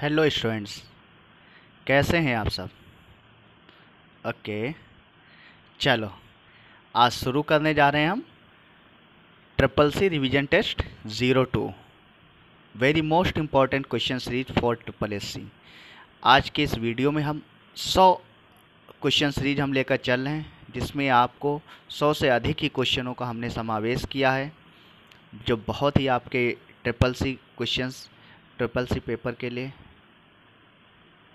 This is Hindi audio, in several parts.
हेलो स्टूडेंट्स कैसे हैं आप सब ओके चलो आज शुरू करने जा रहे हैं हम triple C revision test zero two very most important question series for triple S C आज के इस वीडियो में हम सौ क्वेश्चन सीरीज हम लेकर चल रहे हैं जिसमें आपको सौ से अधिक ही क्वेश्चनों का हमने समावेश किया है जो बहुत ही आपके triple C questions triple C paper के लिए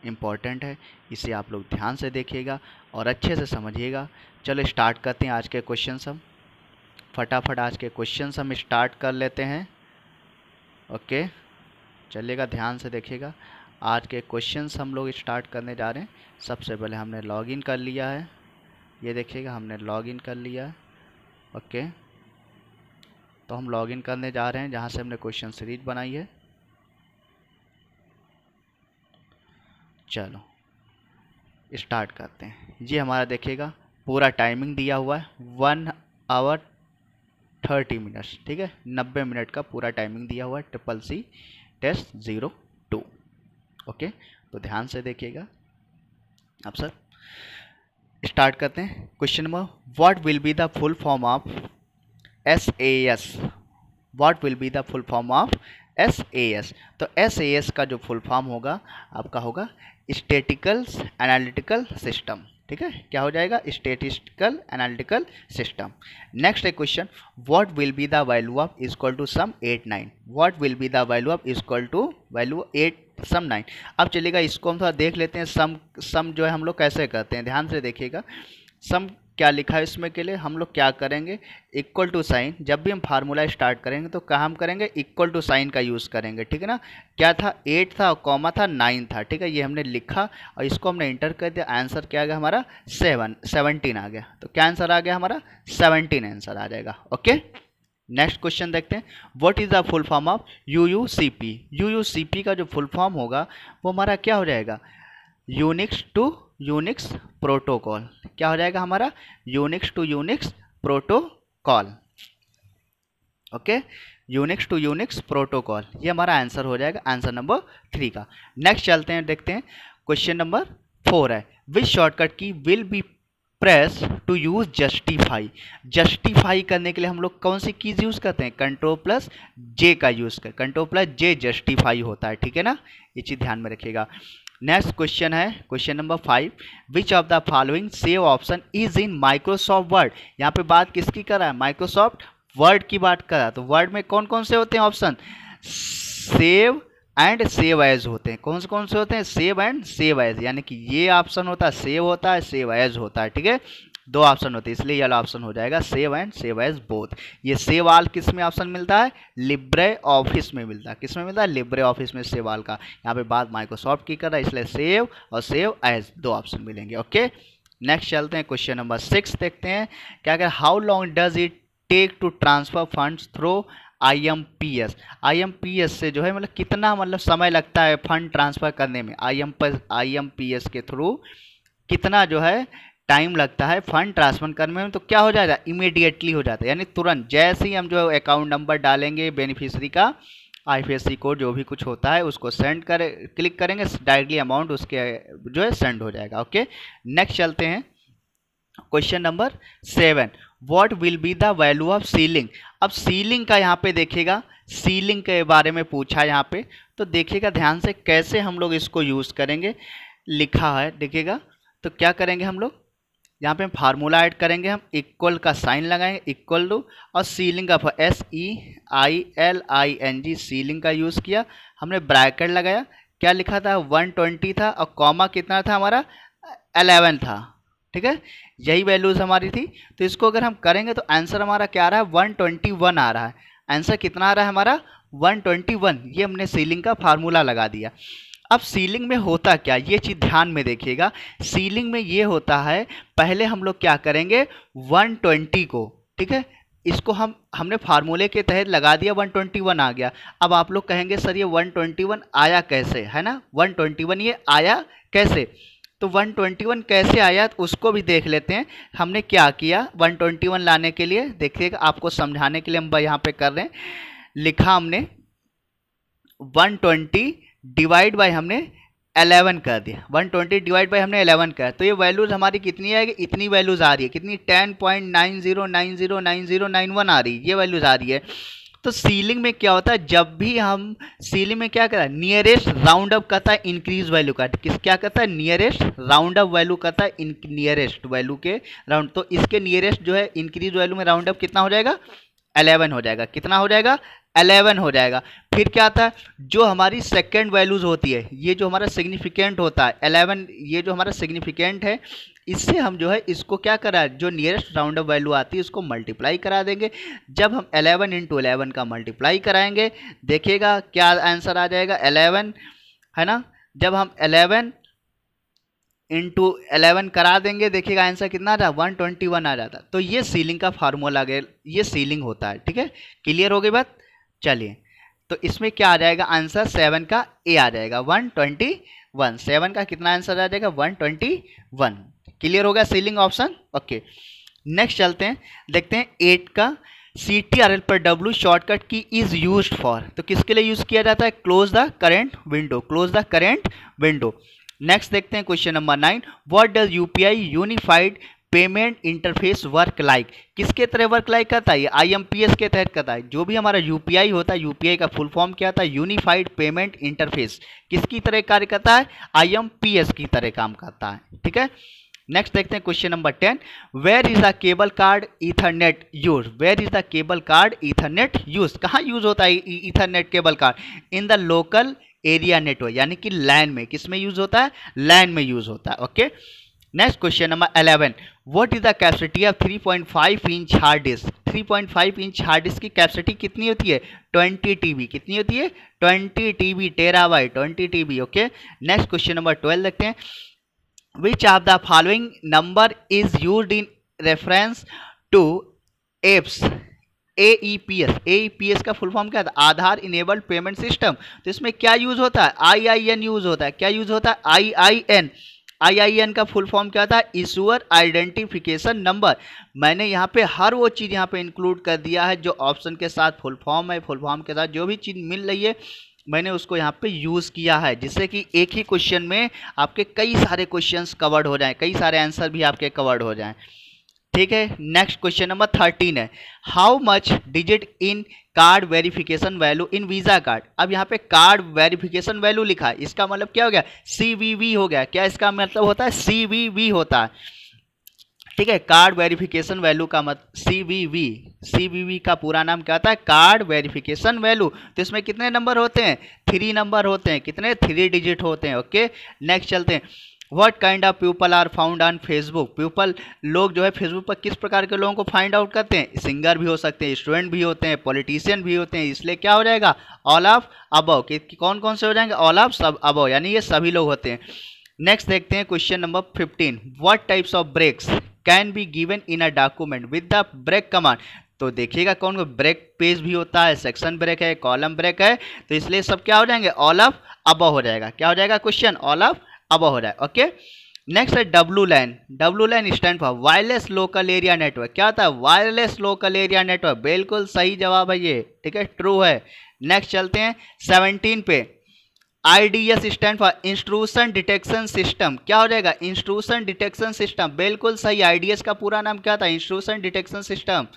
इम्पॉर्टेंट है इसे आप लोग ध्यान से देखिएगा और अच्छे से समझिएगा चलो स्टार्ट करते हैं आज के क्वेश्चन हम फटाफट आज के क्वेश्चन हम स्टार्ट कर लेते हैं ओके चलिएगा ध्यान से देखिएगा आज के क्वेश्चन हम लोग स्टार्ट करने जा रहे हैं सबसे पहले हमने लॉगिन कर लिया है ये देखिएगा हमने लॉगिन कर लिया है ओके तो हम लॉगिन करने जा रहे हैं जहाँ से हमने क्वेश्चन सीरीज बनाई है चलो स्टार्ट करते हैं ये हमारा देखिएगा पूरा टाइमिंग दिया हुआ है वन आवर थर्टी मिनट्स ठीक है नब्बे मिनट का पूरा टाइमिंग दिया हुआ है triple C test zero two okay तो ध्यान से देखिएगा अब सर स्टार्ट करते हैं question number what will be the full form of S A S what will be the full form of S A S तो एस ए एस का जो फुल फॉर्म होगा आपका होगा स्टेटिकल्स एनालिटिकल सिस्टम ठीक है क्या हो जाएगा स्टेटिस्टिकल एनालिटिकल सिस्टम नेक्स्ट है question what will be the value of equal to sum eight nine what will be the value of equal to value eight sum nine अब चलेगा इसको हम थोड़ा देख लेते हैं सम सम जो है हम लोग कैसे करते हैं ध्यान से देखिएगा सम क्या लिखा है इसमें के लिए हम लोग क्या करेंगे इक्वल टू साइन जब भी हम फार्मूला स्टार्ट करेंगे तो क्या हम करेंगे इक्वल टू साइन का यूज़ करेंगे ठीक है ना क्या था एट था और कॉमा था नाइन था ठीक है ये हमने लिखा और इसको हमने इंटर कर दिया आंसर क्या आ गया हमारा सेवन सेवनटीन आ गया तो क्या आंसर आ गया हमारा सेवनटीन आंसर आ जाएगा ओके नेक्स्ट क्वेश्चन देखते हैं what is the full form of U U C P U U C P का जो फुल फॉर्म होगा वो हमारा क्या हो जाएगा यूनिक्स टू यूनिक्स प्रोटोकॉल क्या हो जाएगा हमारा Unix to Unix protocol okay Unix to Unix protocol ये हमारा आंसर हो जाएगा आंसर नंबर थ्री का नेक्स्ट चलते हैं देखते हैं क्वेश्चन नंबर फोर है which shortcut key will be press to use justify justify करने के लिए हम लोग कौन सी कीज़ यूज़ करते हैं कंट्रोल प्लस जे का यूज़ कर कंट्रोल प्लस जे जस्टिफाई होता है ठीक है ना ये चीज़ ध्यान में रखिएगा नेक्स्ट क्वेश्चन है question number five which of the following save option is in Microsoft Word यहाँ पे बात किसकी कर रहा है माइक्रोसॉफ्ट वर्ड की बात कर रहा है तो वर्ड में कौन कौन से होते हैं option save and save as होते हैं कौन से कौन से होते हैं सेव एंड सेव एज यानी कि ये ऑप्शन होता है सेव होता है सेव एज होता है ठीक है दो ऑप्शन होते हैं इसलिए यह ऑप्शन हो जाएगा save and save as both ये सेव आल किस में ऑप्शन मिलता है लिब्रे ऑफिस में मिलता है किस में मिलता है लिब्रे ऑफिस में सेव आल का यहाँ पे बात माइक्रोसॉफ्ट की कर रहा है इसलिए सेव और सेव एज दो ऑप्शन मिलेंगे ओके नेक्स्ट चलते हैं क्वेश्चन नंबर सिक्स देखते हैं क्या कह how long does it take to transfer fund through P S से जो है मतलब कितना मतलब समय लगता है फंड ट्रांसफ़र करने में पी एस के थ्रू कितना जो है टाइम लगता है फंड ट्रांसफर करने में तो क्या हो जाएगा इमीडिएटली हो जाता है यानी तुरंत जैसे ही हम जो अकाउंट नंबर डालेंगे बेनिफिशरी का आई कोड जो भी कुछ होता है उसको सेंड कर क्लिक करेंगे डायरेक्टली अमाउंट उसके जो है सेंड हो जाएगा ओके नेक्स्ट चलते हैं question number seven what will be the value of ceiling अब सीलिंग का यहाँ पे देखिएगा सीलिंग के बारे में पूछा यहाँ पे तो देखिएगा ध्यान से कैसे हम लोग इसको यूज़ करेंगे लिखा है देखिएगा तो क्या करेंगे हम लोग यहाँ पे हम फार्मूला ऐड करेंगे हम इक्वल का साइन लगाएंगे इक्वल टू और सीलिंग का S E I L I N G ceiling का यूज़ किया हमने ब्रैकेट लगाया क्या लिखा था वन ट्वेंटी था और कॉमा कितना था हमारा एलेवन था ठीक है यही वैल्यूज़ हमारी थी तो इसको अगर हम करेंगे तो आंसर हमारा क्या आ रहा है वन ट्वेंटी वन आ रहा है आंसर कितना आ रहा है हमारा वन ट्वेंटी वन ये हमने सीलिंग का फार्मूला लगा दिया अब सीलिंग में होता क्या ये चीज़ ध्यान में देखिएगा सीलिंग में ये होता है पहले हम लोग क्या करेंगे 120 को ठीक है इसको हम हमने फार्मूले के तहत लगा दिया 121 आ गया अब आप लोग कहेंगे सर ये 121 आया कैसे है ना 121 ये आया कैसे तो 121 कैसे आया तो उसको भी देख लेते हैं हमने क्या किया 121 लाने के लिए देखिएगा आपको समझाने के लिए हम यहाँ पे कर रहे हैं लिखा हमने 120 डिवाइड बाय हमने 11 कर दिया 120 डिवाइड बाय हमने 11 कर तो ये वैल्यूज़ हमारी कितनी आएगी इतनी वैल्यूज़ आ रही है कितनी वन आ रही है ये वैल्यूज़ आ रही है तो सीलिंग में क्या होता है जब भी हम सीलिंग में क्या करता है नियरेस्ट राउंड अप करता है इंक्रीज वैल्यू का किस क्या करता है नियरेस्ट राउंड अप वैल्यू करता है इन नियरेस्ट वैल्यू के राउंड तो इसके नियरेस्ट जो है इंक्रीज वैल्यू में राउंड अप कितना हो जाएगा 11 हो जाएगा कितना हो जाएगा 11 हो जाएगा फिर क्या आता है जो हमारी सेकेंड वैल्यूज़ होती है ये जो हमारा सिग्निफिकेंट होता है एलेवन ये जो हमारा सिग्निफिकेंट है इससे हम जो है इसको क्या करा जो नियरेस्ट राउंड ऑफ वैल्यू आती है इसको मल्टीप्लाई करा देंगे जब हम एलेवन इंटू एलेवन का मल्टीप्लाई कराएंगे देखिएगा क्या आंसर आ जाएगा एलेवन है ना जब हम एलेवन इंटू एलेवन करा देंगे देखिएगा आंसर कितना आ रहा वन ट्वेंटी वन आ जाता तो ये सीलिंग का फार्मूला गया ये सीलिंग होता है ठीक है क्लियर हो गई बात चलिए तो इसमें क्या आ जाएगा आंसर सेवन का ए आ जाएगा वन ट्वेंटी वन सेवन का कितना आंसर आ जाएगा वन ट्वेंटी वन क्लियर हो गया सीलिंग ऑप्शन ओके नेक्स्ट चलते हैं देखते हैं एट का सी टी आर एल पर W shortcut key is use for तो किसके लिए यूज़ किया जाता है close the current window close the current window next देखते हैं question number nine what does UPI unified payment interface work like किसके तरह वर्क लाइक करता है ये आईएमपीएस के तहत करता है जो भी हमारा यूपीआई होता है यूपीआई का फुल फॉर्म क्या था है यूनिफाइड पेमेंट इंटरफेस किसकी तरह कार्य करता है आईएमपीएस की तरह काम करता है ठीक है नेक्स्ट देखते हैं question number ten where is the cable card Ethernet use where is the cable card Ethernet use कहाँ यूज होता है Ethernet cable card in the local area network यानी कि लैन में किस में यूज होता है लैन में यूज होता है okay okay? Next question number eleven what is the capacity of five inch hard disk five inch hard disk की कैपेसिटी कितनी होती है ट्वेंटी टीबी कितनी होती है twenty TB twenty T TB okay next question number twelve देखते हैं which the following use in reference to apps A E P S A E P S का फुल फॉर्म क्या था आधार इनेबल्ड पेमेंट सिस्टम तो इसमें क्या यूज़ होता है आई आई एन यूज़ होता है क्या यूज़ होता है आई आई एन आईआईएन का फुल फॉर्म क्या था इशूअर आइडेंटिफिकेशन नंबर मैंने यहाँ पे हर वो चीज़ यहाँ पे इंक्लूड कर दिया है जो ऑप्शन के साथ फुल फॉर्म है फुल फॉर्म के साथ जो भी चीज़ मिल रही है मैंने उसको यहाँ पे यूज़ किया है जिससे कि एक ही क्वेश्चन में आपके कई सारे क्वेश्चंस कवर्ड हो जाएँ कई सारे आंसर भी आपके कवर्ड हो जाएँ ठीक है नेक्स्ट क्वेश्चन नंबर थर्टीन है how much digit in card verification value in Visa card अब यहाँ पे कार्ड वेरिफिकेशन वैल्यू लिखा है इसका मतलब क्या हो गया सी हो गया क्या इसका मतलब होता है सी होता है ठीक है कार्ड वेरिफिकेशन वैल्यू का मत C V V C V V का पूरा नाम क्या होता है कार्ड वेरिफिकेशन वैल्यू तो इसमें कितने नंबर होते हैं थ्री नंबर होते हैं कितने थ्री डिजिट होते हैं ओके नेक्स्ट चलते हैं what kind of people are found on Facebook people लोग जो है फेसबुक पर किस प्रकार के लोगों को फाइंड आउट करते हैं सिंगर भी हो सकते हैं स्टूडेंट भी होते हैं पॉलिटिशियन भी होते हैं इसलिए क्या हो जाएगा ऑल ऑफ अबव कौन कौन से हो जाएंगे ऑल ऑफ सब अबव यानी ये सभी लोग होते हैं नेक्स्ट देखते हैं question number fifteen what types of breaks can be given in a document with the break command तो देखिएगा कौन को ब्रेक पेज भी होता है सेक्शन ब्रेक है कॉलम ब्रेक है तो इसलिए सब क्या हो जाएंगे ऑल ऑफ अब हो जाएगा क्या हो जाएगा क्वेश्चन ऑल ऑफ अब हो रहा है ओके नेक्स्ट है W line W line stand for wireless local area network क्या होता है वायरलेस लोकल एरिया नेटवर्क बिल्कुल सही जवाब है ये ठीक है ट्रू है नेक्स्ट चलते हैं सेवनटीन पे I D S stand for intrusion detection system क्या हो जाएगा इंस्ट्रूशन डिटेक्शन सिस्टम बिल्कुल सही आई डी एस का पूरा नाम क्या था इंस्ट्रूशन डिटेक्शन सिस्टम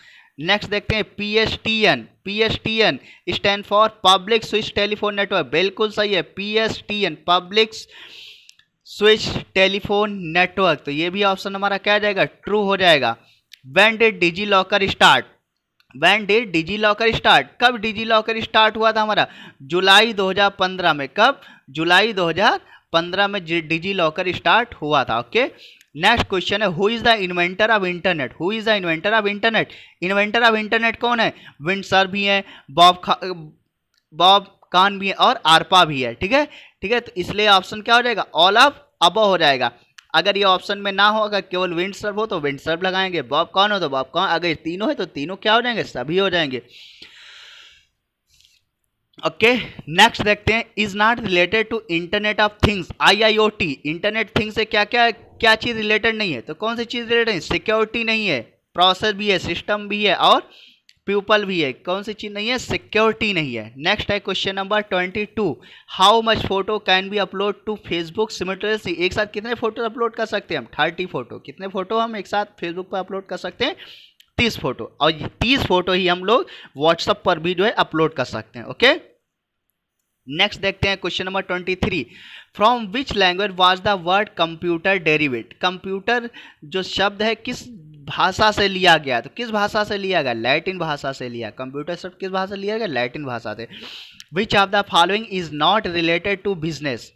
नेक्स्ट देखते हैं P S T N P S T N stand for public switch telephone network बिल्कुल सही है P S T N public switch telephone network तो ये भी ऑप्शन हमारा क्या जाएगा ट्रू हो जाएगा when did DigiLocker start when did DigiLocker start कब डिजी लॉकर स्टार्ट हुआ था हमारा जुलाई 2015 में कब जुलाई 2015 में डिजी लॉकर स्टार्ट हुआ था ओके नेक्स्ट क्वेश्चन है who is the inventor of internet who is the inventor of internet inventor of internet कौन है विंड सर भी हैं बॉब बॉब कान भी है और आरपा भी है ठीक है ठीक है तो इसलिए ऑप्शन क्या हो जाएगा ऑल ऑफ अब हो जाएगा अगर ये ऑप्शन में ना हो अगर केवल विंड सर्व हो तो विंड सर्व लगाएंगे बॉब कौन हो तो बॉब कौन अगर तीनों है तो तीनों क्या हो जाएंगे सभी हो जाएंगे ओके नेक्स्ट देखते हैं is not related to internet of things IIoT internet things से क्या क्या क्या चीज़ रिलेटेड नहीं है तो कौन सी चीज़ रिलेटेड नहीं सिक्योरिटी नहीं है प्रोसेस भी है सिस्टम भी है और प्यूपल भी है कौन सी चीज़ नहीं है सिक्योरिटी नहीं है नेक्स्ट है question number twenty two how much photo can be upload to Facebook simultaneously एक साथ कितने फोटो अपलोड कर सकते हैं हम थर्टी फोटो कितने फोटो हम एक साथ फेसबुक पर अपलोड कर सकते हैं तीस फोटो और तीस फोटो ही हम लोग व्हाट्सअप पर भी जो है अपलोड कर सकते हैं ओके नेक्स्ट देखते हैं question number twenty three from which language was the word computer derivate computer जो शब्द है किस भाषा से लिया गया तो किस भाषा से लिया गया लैटिन भाषा से लिया कंप्यूटर शब्द किस भाषा से लिया गया लैटिन भाषा से which of the following is not related to business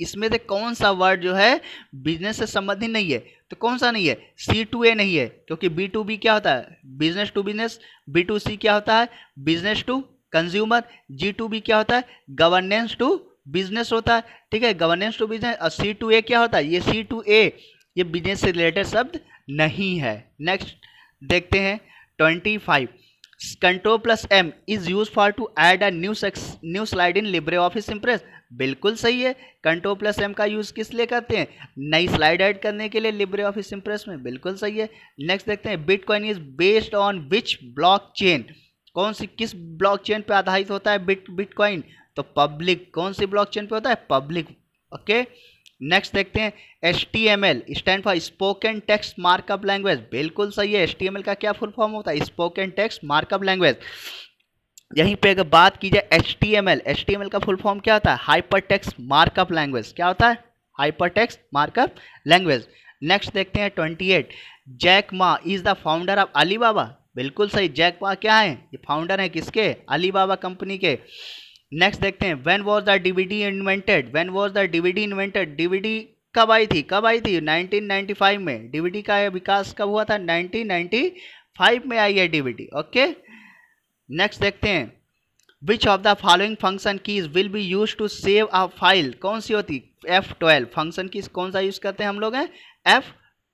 इसमें से कौन सा वर्ड जो है बिजनेस से संबंधित नहीं है तो कौन सा नहीं है सी टू ए नहीं है क्योंकि बी टू बी क्या होता है business to business B to C क्या होता है business to consumer G to B क्या होता है गवर्नेंस टू बिजनेस होता है ठीक है गवर्नेंस टू बिजनेस और सी टू ए क्या होता है ये सी टू ए ये बिजनेस से रिलेटेड शब्द नहीं है नेक्स्ट देखते हैं twenty five control plus M is use for to add a new new slide in LibreOffice Impress बिल्कुल सही है कंट्रोल प्लस एम का यूज़ किस लिए करते हैं नई स्लाइड ऐड करने के लिए लिब्रे ऑफिस इम्प्रेस में बिल्कुल सही है नेक्स्ट देखते हैं bitcoin is based on which blockchain कौन सी किस ब्लॉक चेन पर आधारित होता है बिट बिटकॉइन तो पब्लिक कौन सी ब्लॉक चेन पर होता है पब्लिक ओके okay? नेक्स्ट देखते हैं S T M L stand for spoken text markup language बिल्कुल सही है एस टी एम एल का क्या फुल फॉर्म होता है स्पोकन टेक्स मार्कअप लैंग्वेज यहीं पे अगर बात की जाए H T M L H T M L का फुल फॉर्म क्या होता है हाइपर टेक्स मार्कअप लैंग्वेज क्या होता है hyper text markup language next देखते हैं twenty eight Jack Ma is the founder of Alibaba बिल्कुल सही जैक मा क्या है ये फाउंडर है किसके अली बाबा कंपनी के नेक्स्ट देखते हैं when was the DVD invented when was the DVD invented DVD कब आई थी कब आई थी 1995 में डीवीडी का विकास कब हुआ था 1995 में आई है डीवीडी ओके नेक्स्ट देखते हैं which of the following function keys will be use to save a file कौन सी होती एफ ट्वेल्व फंक्शन कीज कौन सा यूज करते हैं हम लोग हैं एफ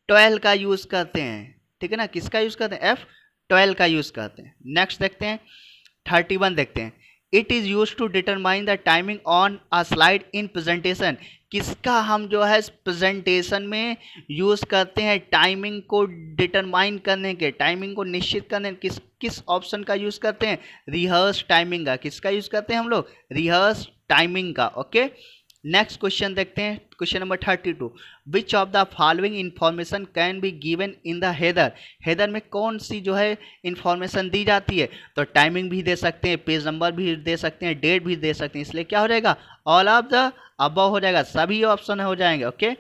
ट्वेल्व का यूज करते हैं ठीक है ना किसका यूज करते हैं एफ ट्वेल्व का यूज करते हैं नेक्स्ट देखते हैं थर्टी वन देखते हैं it is use to determine the timing on a slide in presentation किसका हम जो है प्रेजेंटेशन में यूज़ करते हैं टाइमिंग को डिटरमाइन करने के टाइमिंग को निश्चित करने किस किस ऑप्शन का यूज़ करते हैं रिहर्स टाइमिंग का किसका यूज़ करते हैं हम लोग रिहर्स टाइमिंग का ओके okay? नेक्स्ट क्वेश्चन देखते हैं question number thirty two which of the following information can be given in the header header में कौन सी जो है इन्फॉर्मेशन दी जाती है तो टाइमिंग भी दे सकते हैं पेज नंबर भी दे सकते हैं डेट भी दे सकते हैं इसलिए क्या हो जाएगा ऑल ऑफ द अबव हो जाएगा सभी ऑप्शन हो जाएंगे ओके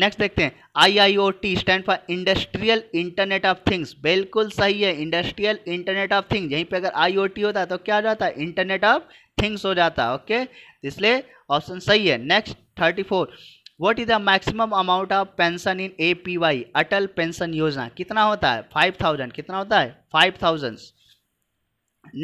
नेक्स्ट देखते हैं I I O T stand for industrial internet of things बिल्कुल सही है इंडस्ट्रियल इंटरनेट ऑफ थिंग्स यहीं पे अगर आई ओ टी होता तो क्या हो जाता है इंटरनेट ऑफ थिंग्स हो जाता है ओके इसलिए ऑप्शन सही है next thirty four what is the maximum amount of pension in A P Y Atal pension Yojana कितना होता है फाइव थाउजेंड कितना होता है फाइव थाउजेंड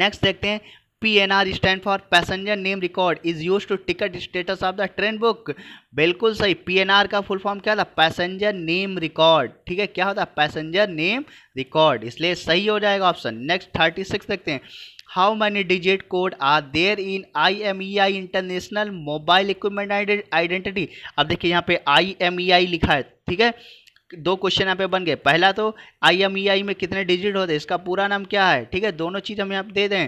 नेक्स्ट देखते हैं P N R stand for passenger name record is use to ticket status of the train book बिल्कुल सही पी एन आर का फुल फॉर्म क्या था पैसेंजर नेम रिकॉर्ड ठीक है क्या होता है पैसेंजर नेम रिकॉर्ड इसलिए सही हो जाएगा ऑप्शन नेक्स्ट थर्टी सिक्स देखते हैं how many digit code are there in I M E I international mobile equipment identity अब देखिए यहाँ पे आई e लिखा है ठीक है दो क्वेश्चन यहाँ पे बन गए पहला तो आई एम ई आई में कितने डिजिट होते हैं इसका पूरा नाम क्या है ठीक है दोनों चीज़ हम यहाँ पे दे दें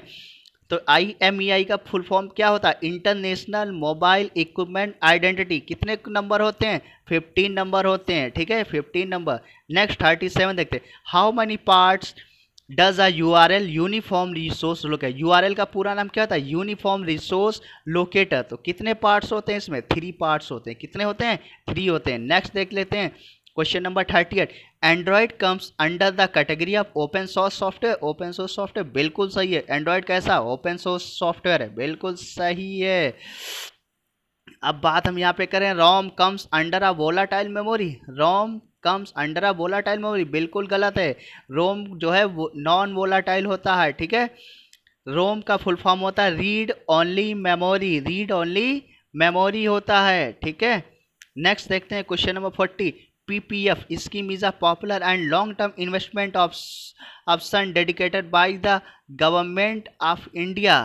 तो आई एम ई आई का फुल फॉर्म क्या होता है इंटरनेशनल मोबाइल इक्विपमेंट आइडेंटिटी कितने नंबर होते हैं फिफ्टीन नंबर होते हैं ठीक है fifteen number next thirty seven देखते हैं how many parts does a U R L uniform resource locate U R L का पूरा नाम क्या होता है यूनिफॉर्म रिसोर्स लोकेटर तो कितने पार्ट्स होते हैं इसमें थ्री पार्ट्स होते हैं कितने होते हैं थ्री होते हैं नेक्स्ट देख लेते हैं question number thirty eight android comes under the category of open source software open source software बिल्कुल सही है एंड्रॉयड कैसा ओपन सोर्स सॉफ्टवेयर है बिल्कुल सही है अब बात हम यहाँ पे करें ROM comes under a volatile memory ROM comes under a volatile memory बिल्कुल गलत है रोम जो है वो नॉन वोलाटाइल होता है ठीक है रोम का फुल फॉर्म होता है read only memory read only memory होता है ठीक है नेक्स्ट देखते हैं question number forty P P PPF scheme is a popular and long-term of option dedicated by the government of India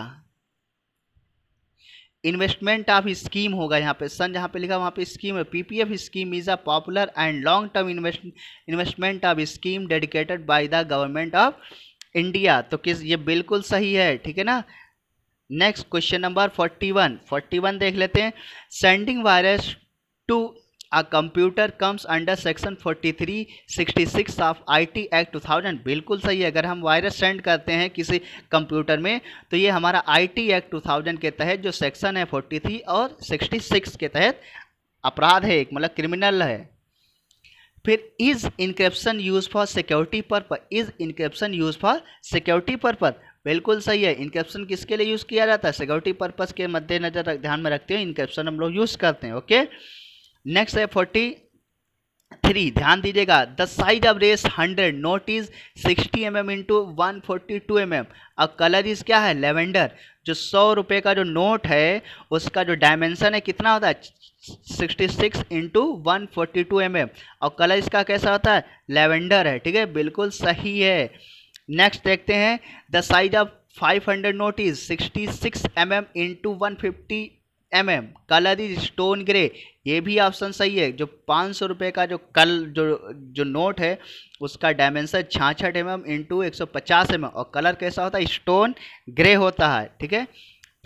investment of scheme होगा यहाँ पे सन जहाँ पे लिखा वहाँ पे स्कीम है PPF scheme is a popular and long term investment of scheme dedicated by the government of India तो किस ये बिल्कुल सही है ठीक है ना next question number forty one forty one देख लेते हैं sending virus to a computer comes under section 4366 of IT act 2000 बिल्कुल सही है अगर हम वायरस सेंड करते हैं किसी कंप्यूटर में तो ये हमारा आईटी एक्ट 2000 के तहत जो सेक्शन है 43 और 66 के तहत अपराध है एक मतलब क्रिमिनल है फिर is encryption use for security purpose is encryption use for security purpose बिल्कुल सही है इंक्रिप्शन किसके लिए यूज़ किया जाता है सिक्योरिटी पर्पज़ के मद्देनज़र ध्यान में रखते हुए इंक्रिप्शन हम लोग यूज़ करते हैं ओके okay? नेक्स्ट है फोर्टी थ्री ध्यान दीजिएगा the size of Rs hundred note is sixty M M into one forty two M M और कलर इज क्या है लेवेंडर जो सौ रुपये का जो नोट है उसका जो डायमेंशन है कितना होता है sixty six into one forty two M M और कलर इसका कैसा होता है लेवेंडर है ठीक है बिल्कुल सही है नेक्स्ट देखते हैं the size of five hundred note is sixty six M M into one fifty M M colour is stone grey ये भी ऑप्शन सही है जो पाँच सौ रुपये का जो कल जो जो नोट है उसका डायमेंशन छाछठ एम एम इंटू एक सौ पचास एम एम और कलर कैसा होता है स्टोन ग्रे होता है ठीक है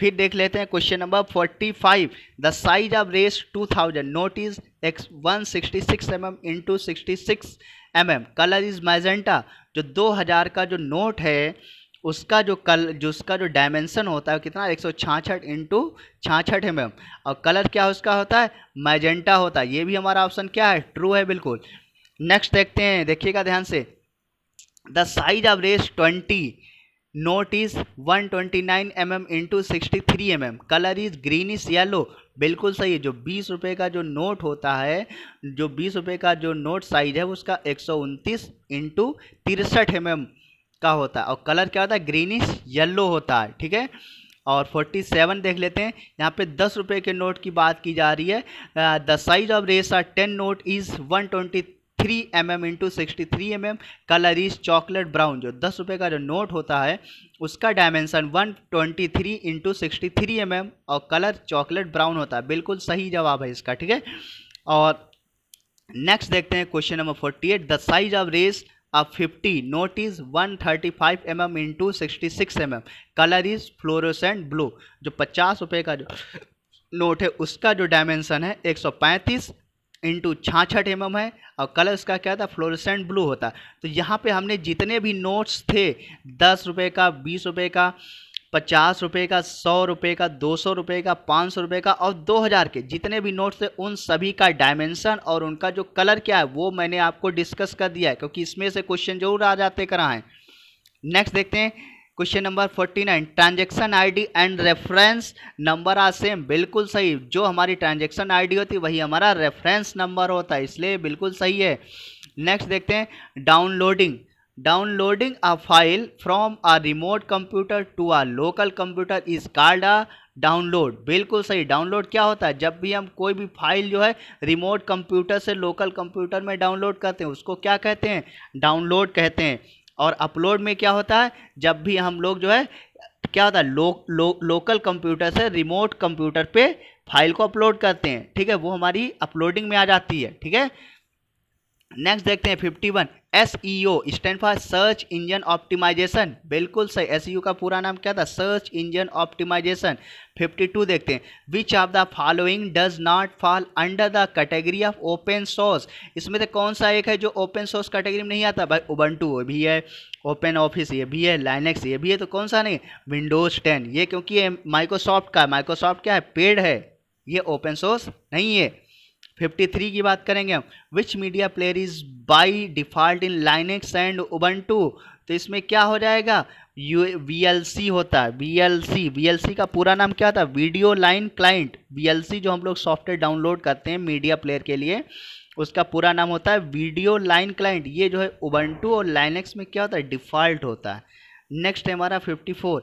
फिर देख लेते हैं question number forty five the size of Rs two thousand note is X one sixty six M M into sixty six M M colour is magenta जो दो हज़ार का जो नोट है उसका जो कल जो उसका जो डायमेंसन होता है कितना एक सौ छाछठ इंटू छाछठ एम mm। एम और कलर क्या उसका होता है मैजेंटा होता है ये भी हमारा ऑप्शन क्या है ट्रू है बिल्कुल नेक्स्ट देखते हैं देखिएगा ध्यान से the size of Rs twenty note is one twenty nine M M into sixty three M M colour is green is yellow बिल्कुल सही है जो बीस रुपये का जो नोट होता है जो बीस रुपये का जो नोट साइज है उसका एक सौ उनतीस इंटू तिरसठ एम mm। एम का होता है और कलर क्या होता है ग्रीनिश येलो होता है ठीक है और 47 देख लेते हैं यहाँ पे दस रुपये के नोट की बात की जा रही है the size of Rs ten note is one twenty three M M into sixty three M M colour is chocolate brown जो दस रुपये का जो नोट होता है उसका dimension one twenty three into sixty three M M और कलर चॉकलेट ब्राउन होता है बिल्कुल सही जवाब है इसका ठीक है और नेक्स्ट देखते हैं question number forty eight the size of Rs अब 50 note is 135 thirty five M M into sixty six M M colour is fluorescent blue जो पचास रुपये का जो नोट है उसका जो डायमेंसन है एक सौ पैंतीस इंटू छाछठ एम एम है और कलर उसका क्या था फ्लोरसेंट ब्लू होता तो यहाँ पे हमने जितने भी नोट्स थे दस रुपये का बीस रुपये का पचास रुपये का सौ रुपये का दो सौ रुपये का पाँच सौ रुपये का और दो हज़ार के जितने भी नोट्स थे उन सभी का डायमेंशन और उनका जो कलर क्या है वो मैंने आपको डिस्कस कर दिया है क्योंकि इसमें से क्वेश्चन जरूर आ जाते कराएँ नेक्स्ट देखते हैं question number forty nine transaction I and reference number आ सेम बिल्कुल सही जो हमारी ट्रांजेक्शन आई होती है वही हमारा रेफरेंस नंबर होता है इसलिए बिल्कुल सही है नेक्स्ट देखते हैं downloading downloading a file from a remote computer to a local computer is called a download बिल्कुल सही डाउनलोड क्या होता है जब भी हम कोई भी फाइल जो है रिमोट कंप्यूटर से लोकल कंप्यूटर में डाउनलोड करते हैं उसको क्या कहते हैं डाउनलोड कहते हैं और अपलोड में क्या होता है जब भी हम लोग जो है क्या होता है लो, लो, लोकल कंप्यूटर से रिमोट कंप्यूटर पे फाइल को अपलोड करते हैं ठीक है वो हमारी अपलोडिंग में आ जाती है ठीक है नेक्स्ट देखते हैं fifty one S E O stand for search engine optimisation बिल्कुल सही एस ई ओ का पूरा नाम क्या था सर्च इंजन ऑप्टिमाइजेशन 52 देखते हैं which of the following does not fall under the category of open source इसमें से कौन सा एक है जो ओपन सोर्स कैटेगरी में नहीं आता भाई उबंटू भी है ओपन ऑफिस ये भी है लाइनेक्स ये भी है तो कौन सा नहीं विंडोज टेन ये क्योंकि माइक्रोसॉफ्ट का माइक्रोसॉफ्ट क्या है पेड है ये ओपन सोर्स नहीं है फिफ्टी थ्री की बात करेंगे which media player is by default in Linux and to तो इसमें क्या हो जाएगा यू वी होता है वी सी का पूरा नाम क्या होता है वीडियो लाइन क्लाइंट वी जो हम लोग सॉफ्टवेयर डाउनलोड करते हैं मीडिया प्लेयर के लिए उसका पूरा नाम होता है वीडियो लाइन क्लाइंट ये जो है टू और लाइनेक्स में क्या होता है डिफ़ॉल्ट होता है नेक्स्ट है हमारा 54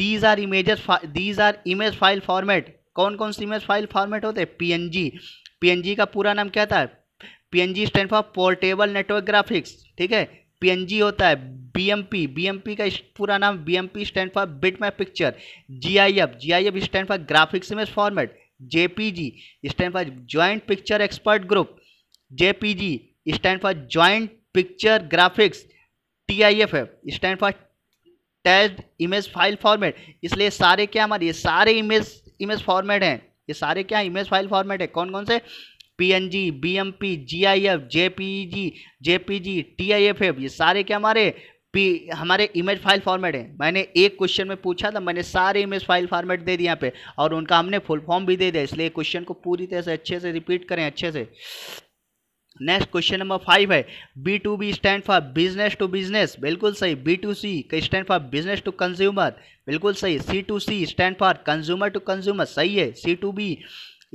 these are image these are image file format कौन कौन सी इमेज फाइल फॉर्मेट होते हैं जी पीएनजी का पूरा नाम क्या था PNG stand for portable network graphics ठीक है पीएनजी होता है बीएमपी बीएमपी का पूरा नाम BMP stand for bit map picture GIF GIF stand for graphics image format JPG stand for joint picture expert group JPG stand for joint picture graphics TIF है stand for test image file format इसलिए सारे क्या हमारे सारे इमेज इमेज फॉर्मेट हैं ये सारे क्या इमेज फाइल फॉर्मेट है कौन कौन से P N G B M P G I F J P G J P G T I F F ये सारे क्या हमारे पी हमारे इमेज फाइल फॉर्मेट है मैंने एक क्वेश्चन में पूछा था मैंने सारे इमेज फाइल फॉर्मेट दे दिया यहाँ पे और उनका हमने फुल फॉर्म भी दे दिया इसलिए क्वेश्चन को पूरी तरह से अच्छे से रिपीट करें अच्छे से नेक्स्ट क्वेश्चन नंबर फाइव है B to B stand for business to business बिल्कुल सही बी टू सी का stand for business to consumer बिल्कुल सही C to C stand for consumer to consumer सही है C to B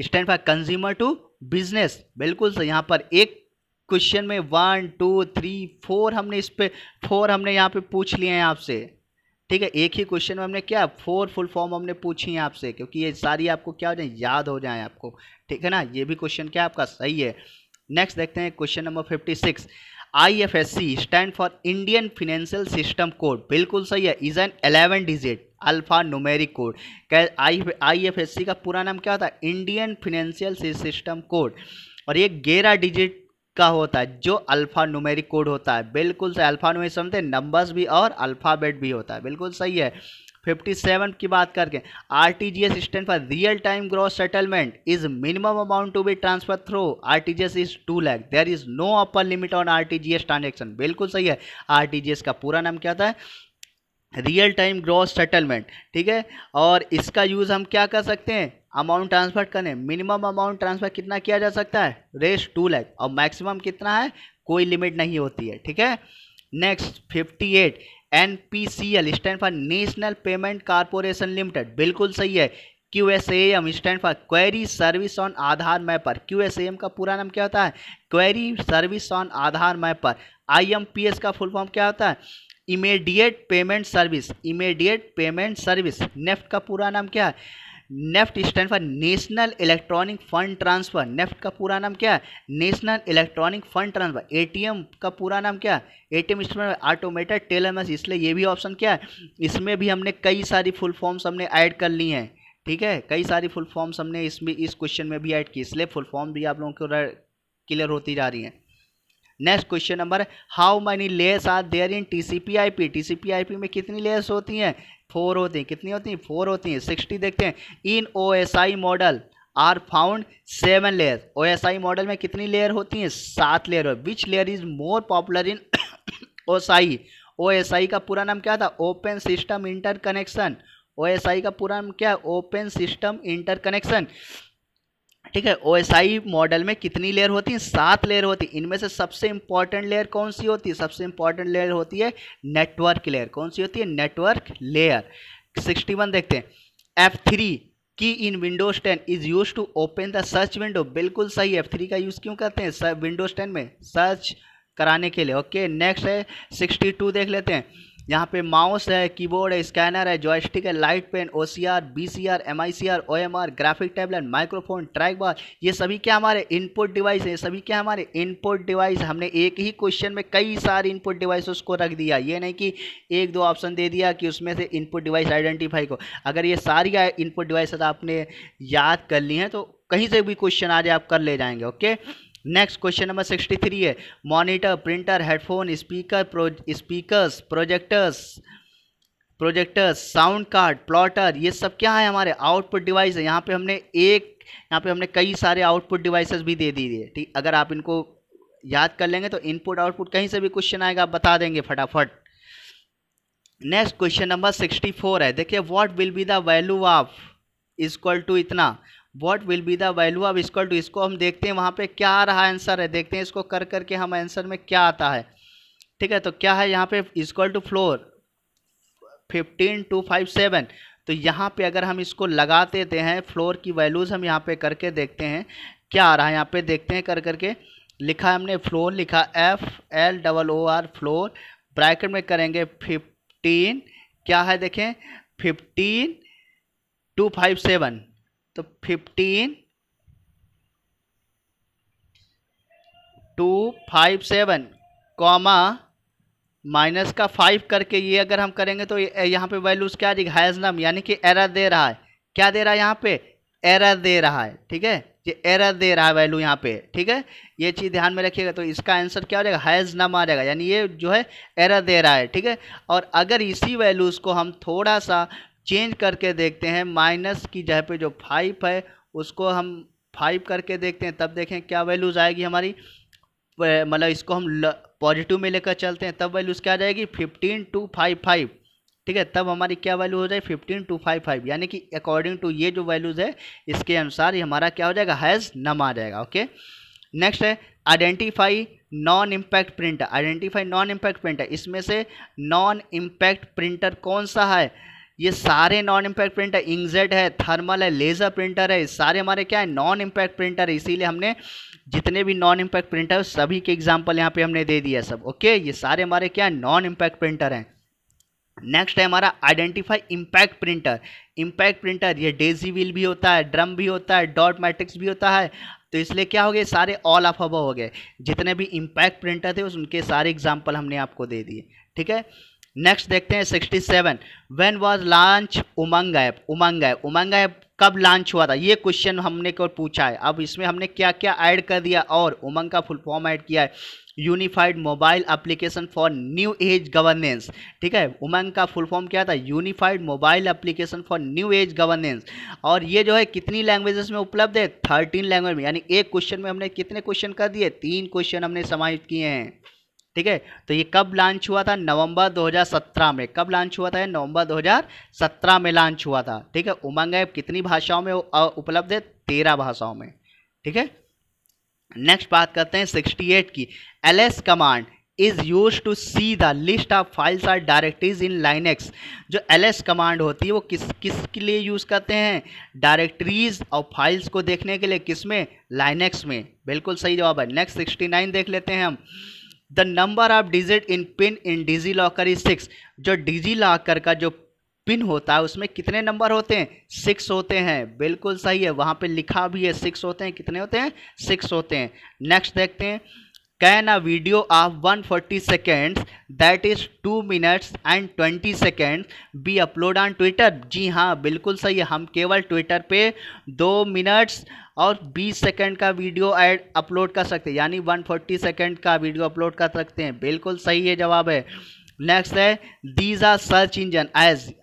stand for consumer to business बिल्कुल सही यहाँ पर एक क्वेश्चन में वन टू थ्री फोर हमने इस पर फोर हमने यहाँ पे पूछ लिए हैं आपसे ठीक है एक ही क्वेश्चन में हमने क्या फोर फुल फॉर्म हमने पूछी है आपसे क्योंकि ये सारी आपको क्या हो जाए याद हो जाए आपको ठीक है ना ये भी क्वेश्चन क्या आपका सही है नेक्स्ट देखते हैं question number fifty six I F S C stand for Indian financial system code बिल्कुल सही है is an eleven digit alphanumeric code I I F S C का पूरा नाम क्या होता है इंडियन फिनेंशियल सिस्टम कोड और ये ग्यारह डिजिट का होता है जो अल्फा नोमेरिक कोड होता है बिल्कुल सही अल्फा नोमेरिक समझते नंबर्स भी और अल्फ़ाबेट भी होता है बिल्कुल सही है 57 की बात करके R T G S stand for real time gross settlement is minimum amount to be transfer through R T G S is two lakh there is no upper limit on R T G S transaction बिल्कुल सही है आर टी जी एस का पूरा नाम क्या था रियल टाइम ग्रॉस सेटलमेंट ठीक है और इसका यूज़ हम क्या कर सकते हैं अमाउंट ट्रांसफर करने मिनिमम अमाउंट ट्रांसफर कितना किया जा सकता है रेस टू लैख और मैक्सिमम कितना है कोई लिमिट नहीं होती है ठीक है next fifty eight N P C L stand for national payment corporation limited बिल्कुल सही है Q S M stand for query service on Aadhaar mapper Q S M का पूरा नाम क्या होता है query service on Aadhaar mapper I M P S का फुल फॉर्म क्या होता है immediate payment service immediate payment service NEFT का पूरा नाम क्या है NEFT stand for national electronic fund transfer NEFT का पूरा नाम क्या है national electronic fund transfer ATM का पूरा नाम क्या है ATM instrument automated teller machine इसलिए ये भी ऑप्शन क्या है इसमें भी हमने कई सारी फुल फॉर्म्स हमने ऐड कर ली हैं ठीक है कई सारी फुल फॉर्म्स हमने इसमें इस क्वेश्चन में भी ऐड की इसलिए फुल फॉर्म भी आप लोगों को क्लियर होती जा रही हैं next question number how many layers are there in T C P I P T C P I P में कितनी लेयर्स होती हैं फोर होती हैं कितनी होती हैं फोर होती हैं सिक्सटी देखते हैं in O S I model are found seven layer O S I model में कितनी लेयर होती हैं सात layer which layer is more popular in O S I O S I का पूरा नाम क्या था open system interconnection O S I का पूरा नाम क्या है ओपन सिस्टम इंटर कनेक्शन ठीक है ओ मॉडल में कितनी लेयर होती हैं सात लेयर होती है इनमें से सबसे इंपॉर्टेंट लेयर कौन सी होती है सबसे इंपॉर्टेंट लेयर होती है नेटवर्क लेयर कौन सी होती है नेटवर्क लेयर सिक्सटी वन देखते हैं F three key in Windows 10 is use to open the search window बिल्कुल सही एफ थ्री का यूज़ क्यों करते हैं विंडोज टेन में सर्च कराने के लिए ओके नेक्स्ट है सिक्सटी टू देख लेते हैं यहाँ पे माउस है कीबोर्ड है स्कैनर है जॉयस्टिक है light pen O C R B C R M I C R O M R graphic tablet microphone track bar ये सभी क्या हमारे इनपुट डिवाइस है सभी क्या हमारे इनपुट डिवाइस हमने एक ही क्वेश्चन में कई सारे इनपुट डिवाइस को रख दिया ये नहीं कि एक दो ऑप्शन दे दिया कि उसमें से इनपुट डिवाइस आइडेंटिफाई को अगर ये सारी इनपुट डिवाइस आपने याद कर ली हैं तो कहीं से भी क्वेश्चन आ जाए आप कर ले जाएंगे okay next question number sixty three है monitor printer headphone speaker pro speakers projectors projectors sound card plotter ये सब क्या है हमारे आउटपुट डिवाइस है यहाँ पे हमने एक यहाँ पे हमने कई सारे आउटपुट डिवाइसेस भी दे दिए ठीक अगर आप इनको याद कर लेंगे तो इनपुट आउटपुट कहीं से भी क्वेश्चन आएगा आप बता देंगे फटाफट next question number sixty four है देखिए what will be the value of equal to इतना what will be the value of is equal to इसको हम देखते हैं वहाँ पे क्या आ रहा आंसर है देखते हैं इसको कर करके हम आंसर में क्या आता है ठीक है तो क्या है यहाँ पे is equal to floor fifteen two five seven तो यहाँ पे अगर हम इसको लगा देते हैं फ्लोर की वैल्यूज़ हम यहाँ पे करके देखते हैं क्या आ रहा है यहाँ पे देखते हैं कर करके लिखा हमने फ्लोर लिखा F L double O R floor bracket में करेंगे फिफ्टीन क्या है देखें फिफ्टीन टू फाइव सेवन तो fifteen two five seven comma minus का फाइव करके ये अगर हम करेंगे तो यहाँ पे वैल्यूज क्या आ जाएगी हाइज नम यानी कि एरर दे रहा है क्या दे रहा है यहाँ पे एरर दे रहा है ठीक है ये एरर दे रहा है वैल्यू यहाँ पे ठीक है ये चीज़ ध्यान में रखिएगा तो इसका आंसर क्या हो जाएगा हैज़ नम आ जाएगा यानी ये जो है एरर दे रहा है ठीक है और अगर इसी वैल्यूज़ को हम थोड़ा सा चेंज करके देखते हैं माइनस की जगह पे जो फाइव है उसको हम फाइव करके देखते हैं तब देखें क्या वैल्यूज़ आएगी हमारी मतलब इसको हम पॉजिटिव में लेकर चलते हैं तब वैल्यूज़ क्या आ जाएगी फिफ्टीन टू फाइव फाइव ठीक है तब हमारी क्या वैल्यू हो जाए फिफ्टीन टू फाइव फाइव यानी कि अकॉर्डिंग टू ये जो वैल्यूज़ है इसके अनुसार ही हमारा क्या हो जाएगा हैज़ नम आ जाएगा ओके नेक्स्ट है identify non impact printer identify non impact printer इसमें से नॉन इम्पैक्ट प्रिंटर कौन सा है ये सारे नॉन इम्पैक्ट प्रिंटर इंगजेड है थर्मल है लेज़र प्रिंटर है सारे हमारे क्या है नॉन इम्पैक्ट प्रिंटर है इसीलिए हमने जितने भी नॉन इम्पैक्ट प्रिंटर है सभी के एग्जाम्पल यहाँ पे हमने दे दिया सब ओके ये सारे हमारे क्या है नॉन इम्पैक्ट प्रिंटर हैं नेक्स्ट है हमारा identify impact printer impact printer ये डेजी व्हील भी होता है ड्रम भी होता है डॉट मैट्रिक्स भी होता है तो इसलिए क्या हो गए सारे ऑल ऑफ अब हो गए जितने भी इम्पैक्ट प्रिंटर थे उनके सारे एग्जाम्पल हमने आपको दे दिए ठीक है नेक्स्ट देखते हैं sixty seven when was launch Umang app Umang app Umang app कब लॉन्च हुआ था ये क्वेश्चन हमने को पूछा है अब इसमें हमने क्या क्या ऐड कर दिया और उमंग का फुल फॉर्म ऐड किया है unified mobile application for new age governance ठीक है उमंग का फुल फॉर्म क्या था unified mobile application for new age governance और ये जो है कितनी लैंग्वेजेस में उपलब्ध है थर्टीन लैंग्वेज में यानी एक क्वेश्चन में हमने कितने क्वेश्चन कर दिए तीन क्वेश्चन हमने समाहित किए हैं ठीक है तो ये कब लॉन्च हुआ था नवंबर 2017 में कब लॉन्च हुआ था नवंबर 2017 में लॉन्च हुआ था ठीक है उमंग ऐप कितनी भाषाओं में उपलब्ध है तेरह भाषाओं में ठीक है नेक्स्ट बात करते हैं 68 की L command is use to see the list of files or directories in Linux जो एल एस कमांड होती है वो किस किस के लिए यूज़ करते हैं डायरेक्टरीज और फाइल्स को देखने के लिए किस में लाइनेक्स में बिल्कुल सही जवाब है नेक्स्ट सिक्सटी नाइन देख लेते हैं हम the number of digit in PIN in DigiLocker is six जो डिजी लॉकर का जो पिन होता है उसमें कितने नंबर होते हैं सिक्स होते हैं बिल्कुल सही है वहाँ पे लिखा भी है सिक्स होते हैं कितने होते हैं सिक्स होते हैं नेक्स्ट देखते हैं can a video of 140 forty seconds that is two minutes and twenty seconds be upload on Twitter जी हाँ बिल्कुल सही है हम केवल ट्विटर पे दो मिनट्स और 20 सेकंड का वीडियो ऐड अपलोड कर सकते हैं यानी 140 सेकेंड का वीडियो अपलोड कर सकते हैं बिल्कुल सही है जवाब है नेक्स्ट है दीज आर सर्च इंजन एज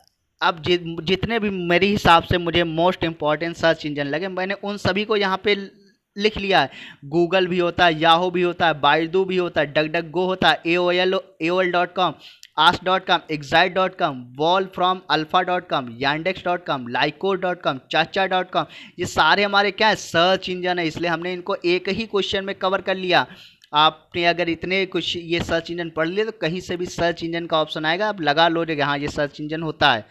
अब जि, जितने भी मेरे हिसाब से मुझे मोस्ट इम्पॉर्टेंट सर्च इंजन लगे मैंने उन सभी को यहाँ पे लिख लिया है गूगल भी होता है याहू भी होता है बायदू भी होता है डग गो होता है A O L O L dot com Ask dot com Excite dot com Wolfram Alpha dot com Yandex dot com Lycos dot com ChaCha dot com ये सारे हमारे क्या है सर्च इंजन है इसलिए हमने इनको एक ही क्वेश्चन में कवर कर लिया आपने अगर इतने कुछ ये सर्च इंजन पढ़ लिए तो कहीं से भी सर्च इंजन का ऑप्शन आएगा आप लगा लो हाँ ये सर्च इंजन होता है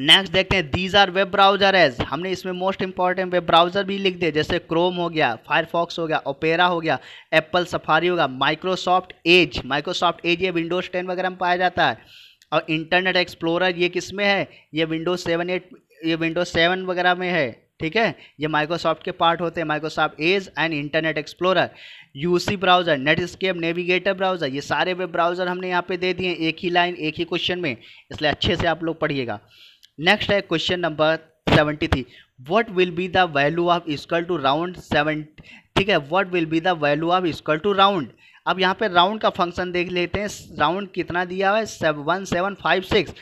नेक्स्ट देखते हैं दीज आर वेब ब्राउजर एज हमने इसमें मोस्ट इंपॉर्टेंट वेब ब्राउजर भी लिख दिए जैसे क्रोम हो गया फायरफॉक्स हो गया ओपेरा हो गया एप्पल सफारी होगा माइक्रोसॉफ्ट एज माइक्रोसॉफ्ट एज ये विंडोज़ टेन वगैरह में पाया जाता है और इंटरनेट एक्सप्लोरर ये किस में है ये विंडोज़ सेवन एट ये विंडोज़ सेवन वगैरह में है ठीक है ये माइक्रोसॉफ्ट के पार्ट होते हैं Microsoft Edge and Internet Explorer UC browser Netscape Navigator browser ये सारे वेब ब्राउजर हमने यहाँ पे दे दिए एक ही लाइन एक ही क्वेश्चन में इसलिए अच्छे से आप लोग पढ़िएगा नेक्स्ट है question number seventy three what will be the value of equal to round seven ठीक है what will be the value of equal to round अब यहाँ पे राउंड का फंक्शन देख लेते हैं राउंड कितना दिया हुआ है one seven five six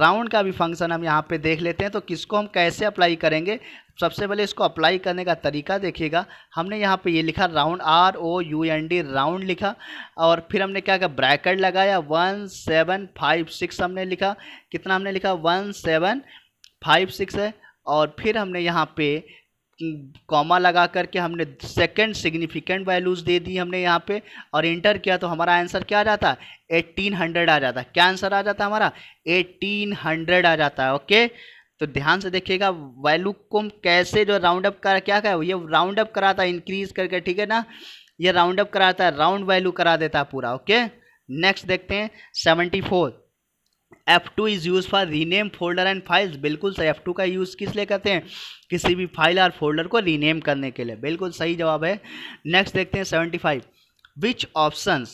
round का भी फंक्शन हम यहाँ पे देख लेते हैं तो किसको हम कैसे अप्लाई करेंगे सबसे पहले इसको अप्लाई करने का तरीका देखिएगा हमने यहाँ पे ये लिखा round R O U N D round लिखा और फिर हमने क्या किया ब्रैकेट लगाया वन सेवन फाइव सिक्स हमने लिखा कितना हमने लिखा वन सेवन फाइव सिक्स है और फिर हमने यहाँ पे कॉमा लगा करके हमने सेकंड सिग्निफिकेंट वैल्यूज़ दे दी हमने यहाँ पे और इंटर किया तो हमारा आंसर क्या आ जाता है एट्टीन हंड्रेड आ जाता है क्या आंसर आ जाता है हमारा एट्टीन हंड्रेड आ जाता है ओके तो ध्यान से देखिएगा वैल्यू को कैसे जो राउंड अप कर क्या क्या ये राउंड अप कराता है इंक्रीज करके ठीक है ना ये राउंड अप कराता है राउंड वैल्यू करा देता है पूरा ओके नेक्स्ट देखते हैं seventy four F two is use for rename folder and files बिल्कुल सही एफ टू का यूज़ किस लिए करते हैं किसी भी फाइल और फोल्डर को रीनेम करने के लिए बिल्कुल सही जवाब है नेक्स्ट देखते हैं seventy five which option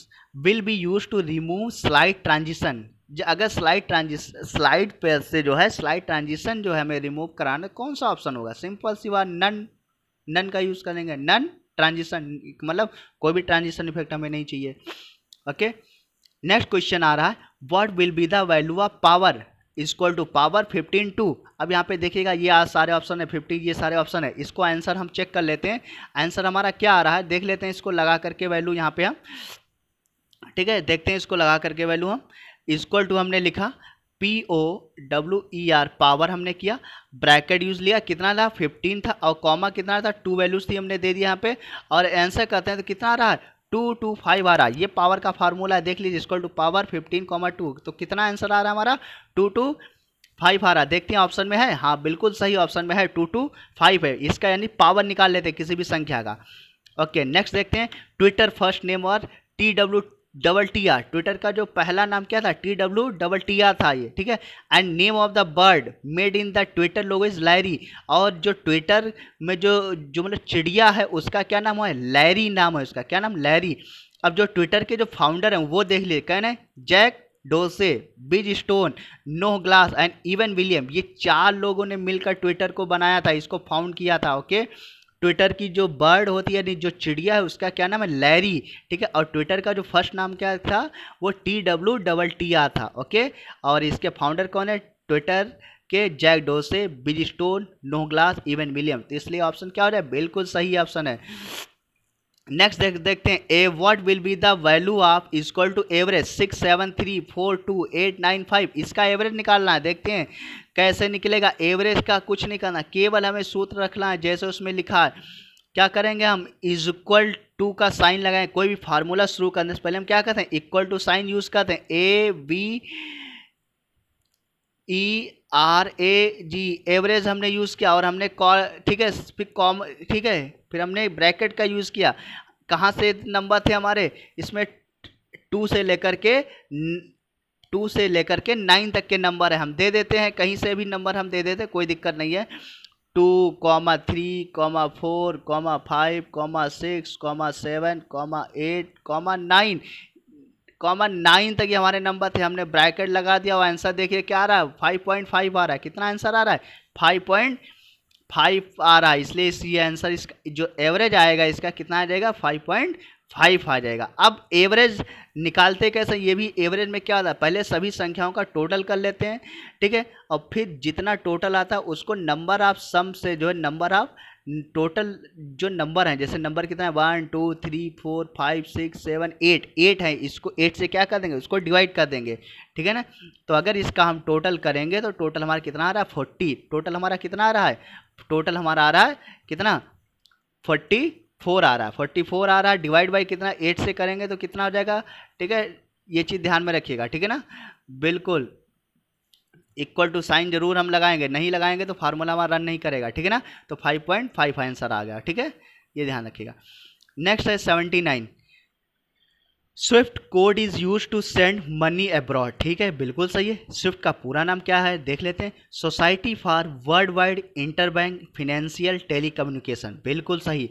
will be use to remove slide transition अगर स्लाइड ट्रांजिशन स्लाइड पर से जो है स्लाइड ट्रांजिशन जो है हमें रिमूव कराना कौन सा ऑप्शन होगा सिंपल सी बात नन नन का यूज़ करेंगे नन ट्रांजिशन मतलब कोई भी ट्रांजिशन इफेक्ट हमें नहीं चाहिए ओके नेक्स्ट क्वेश्चन आ रहा है what will be the value of power equal to power fifteen two अब यहाँ पे देखिएगा ये सारे ऑप्शन है फिफ्टीन ये सारे ऑप्शन है इसको आंसर हम चेक कर लेते हैं आंसर हमारा क्या आ रहा है देख लेते हैं इसको लगा करके वैल्यू यहाँ पे हम ठीक है देखते हैं इसको लगा करके वैल्यू हम इजक्ल टू हमने लिखा P O W E R power हमने किया ब्रैकेट यूज़ लिया कितना रहा फिफ्टीन था और कॉमा कितना था टू वैल्यूज़ थी हमने दे दिया यहाँ पे और आंसर करते हैं तो कितना रहा टू टू फाइव आ रहा ये पावर का फार्मूला है देख लीजिए equal to power fifteen comma two तो कितना आंसर आ रहा है हमारा टू टू फाइव आ रहा है देखते हैं ऑप्शन में है हाँ बिल्कुल सही ऑप्शन में है टू टू फाइव है इसका यानी पावर निकाल लेते हैं किसी भी संख्या का ओके नेक्स्ट देखते हैं ट्विटर फर्स्ट नेम और T W double T R Twitter का जो पहला नाम क्या था T W double T R था ये ठीक है and name of the bird made in the Twitter logo is Larry और जो ट्विटर में जो जो मतलब चिड़िया है उसका क्या नाम है लैरी नाम है उसका क्या नाम लैरी अब जो ट्विटर के जो फाउंडर हैं वो देख लिए कहना है Jack Dorsey Biz Stone Noah Glass and Evan William ये चार लोगों ने मिलकर ट्विटर को बनाया था इसको फाउंड किया था ओके okay? ट्विटर की जो बर्ड होती है यानी जो चिड़िया है उसका क्या नाम है लैरी ठीक है और ट्विटर का जो फर्स्ट नाम क्या था वो T W double T R था ओके और इसके फाउंडर कौन है ट्विटर के Jack Dorsey Biz Stone Stone Noah Glass Evan William तो इसलिए ऑप्शन क्या हो रहा है बिल्कुल सही ऑप्शन है नेक्स्ट देख देखते हैं uh what will be the value of equal to average six seven three four two eight nine five इसका एवरेज निकालना है देखते हैं कैसे निकलेगा एवरेज का कुछ नहीं करना केवल हमें सूत्र रखना है जैसे उसमें लिखा है क्या करेंगे हम इजक्वल टू का साइन लगाएं कोई भी फार्मूला शुरू करने से पहले हम क्या करते हैं इक्वल टू साइन यूज़ करते हैं A B E R A G average हमने यूज़ किया और हमने ठीक है फिर कॉम ठीक है फिर हमने ब्रैकेट का यूज़ किया कहाँ से नंबर थे हमारे इसमें टू से लेकर के टू से लेकर के नाइन तक के नंबर है हम दे देते हैं कहीं से भी नंबर हम दे देते हैं कोई दिक्कत नहीं है two comma three comma four comma five comma six comma seven comma eight comma nine comma nine तक ये हमारे नंबर थे हमने ब्रैकेट लगा दिया और आंसर देखिए क्या आ रहा है फाइव पॉइंट फाइव आ रहा है कितना आंसर आ रहा है फाइव पॉइंट फाइव आ रहा है इसलिए इस ये आंसर इसका जो एवरेज आएगा इसका कितना आ जाएगा फाइव पॉइंट फाइव आ जाएगा अब एवरेज निकालते कैसे ये भी एवरेज में क्या होता है पहले सभी संख्याओं का टोटल कर लेते हैं ठीक है और फिर जितना टोटल आता है उसको नंबर ऑफ सम से जो है नंबर ऑफ टोटल जो नंबर हैं जैसे नंबर कितना है one two three four five six seven eight eight है इसको एट से क्या कर देंगे उसको डिवाइड कर देंगे ठीक है ना तो अगर इसका हम टोटल करेंगे तो टोटल हमारा कितना आ रहा है फोर्टी टोटल हमारा कितना आ रहा है टोटल हमारा आ रहा है कितना फोर्टी फोर आ रहा है फोर्टी फोर आ रहा है डिवाइड बाई कितना एट से करेंगे तो कितना हो जाएगा ठीक है ये चीज़ ध्यान में रखिएगा ठीक है ना बिल्कुल इक्वल टू साइन जरूर हम लगाएंगे नहीं लगाएंगे तो फार्मूला हमारा रन नहीं करेगा ठीक है ना तो फाइव पॉइंट फाइव आंसर आ गया ठीक है ये ध्यान रखिएगा नेक्स्ट है seventy nine SWIFT code is use to send money abroad ठीक है बिल्कुल सही है स्विफ्ट का पूरा नाम क्या है देख लेते हैं society for world wide interbank financial tele बिल्कुल सही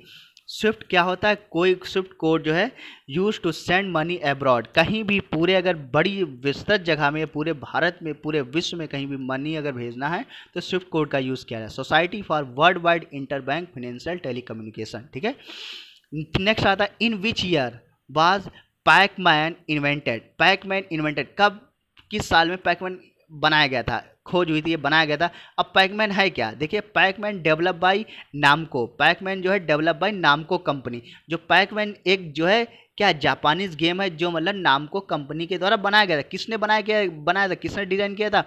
स्विफ्ट क्या होता है कोई स्विफ्ट कोड जो है use to send money abroad कहीं भी पूरे अगर बड़ी विस्तृत जगह में पूरे भारत में पूरे विश्व में कहीं भी मनी अगर भेजना है तो स्विफ्ट कोड का यूज़ किया जाए society for world wide inter bank financial tele ठीक है नेक्स्ट आता है in which year was Pacman invented Pacman invented कब किस साल में पैकमैन बनाया गया था खोज हुई थी ये बनाया गया था अब पैकमैन है क्या देखिए Pacman develop by Namco Pacman जो है डेवलप बाई नामको कंपनी जो पैकमैन एक जो है क्या जापानीज गेम है जो मतलब नामको कंपनी के द्वारा बनाया गया था किसने बनाया गया बनाया था किसने डिजाइन किया था